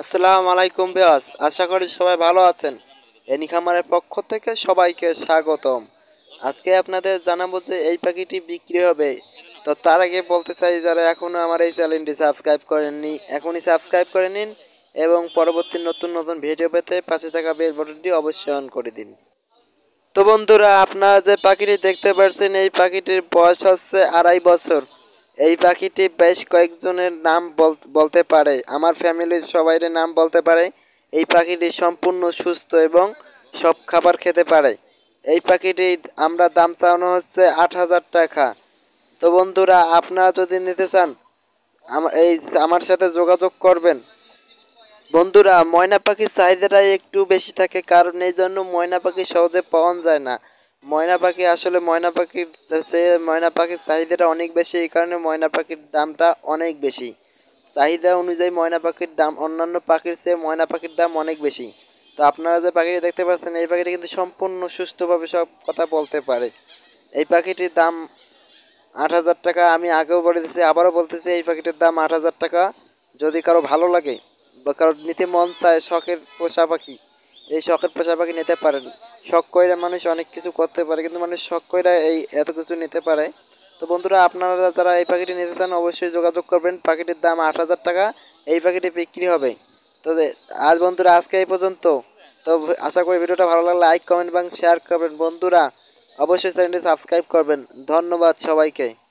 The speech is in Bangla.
আসসালামু আলাইকুম বেয়াস আশা করি সবাই ভালো আছেন এনি খামারের পক্ষ থেকে সবাইকে স্বাগতম আজকে আপনাদের জানাবো যে এই পাখিটি বিক্রি হবে তো তার আগে বলতে চাই যারা এখনও আমার এই চ্যানেলটি সাবস্ক্রাইব করেননি এখনই সাবস্ক্রাইব করে নিন এবং পরবর্তী নতুন নতুন ভিডিও পেতে পাশে থাকা বেল বাটনটি অবশ্যই অন করে দিন তো বন্ধুরা আপনারা যে পাখিটি দেখতে পাচ্ছেন এই পাখিটির বয়স হচ্ছে আড়াই বছর এই পাখিটি বেশ কয়েকজনের নাম বলতে পারে আমার ফ্যামিলির সবাইয়ের নাম বলতে পারে এই পাখিটি সম্পূর্ণ সুস্থ এবং সব খাবার খেতে পারে এই পাখিটি আমরা দাম চাওয়ানো হচ্ছে আট হাজার টাকা তো বন্ধুরা আপনারা যদি নিতে চান এই আমার সাথে যোগাযোগ করবেন বন্ধুরা ময়না পাখির চাহিদাটাই একটু বেশি থাকে কারণ এই জন্য ময়না পাখি সহজে পাওয়া যায় না ময়না পাখি আসলে ময়না পাখির চেয়ে ময়না পাখির চাহিদাটা অনেক বেশি এই কারণে ময়না পাখির দামটা অনেক বেশি চাহিদা অনুযায়ী ময়না পাখির দাম অন্যান্য পাখির চেয়ে ময়না পাখির দাম অনেক বেশি তো আপনারা যে পাখিটি দেখতে পাচ্ছেন এই পাখিটি কিন্তু সম্পূর্ণ সুস্থভাবে সব কথা বলতে পারে এই পাখিটির দাম আট হাজার টাকা আমি আগেও বলে আবারও বলতেছি এই পাখিটির দাম আট হাজার টাকা যদি কারো ভালো লাগে বা কারো নিতে মন চায় শখের পোষা পাখি এই শখের পাশাপাশি নিতে পারেন শখ কইরা মানুষ অনেক কিছু করতে পারে কিন্তু মানুষ শখ কইরা এই এত কিছু নিতে পারে তো বন্ধুরা আপনারা যারা এই পাখিটি নিতে চান অবশ্যই যোগাযোগ করবেন পাখিটির দাম আট হাজার টাকা এই পাখিটি বিক্রি হবে তো আজ বন্ধুরা আজকে এই পর্যন্ত তো আশা করি ভিডিওটা ভালো লাগলে লাইক কমেন্ট এবং শেয়ার করবেন বন্ধুরা অবশ্যই চ্যানেলটি সাবস্ক্রাইব করবেন ধন্যবাদ সবাইকে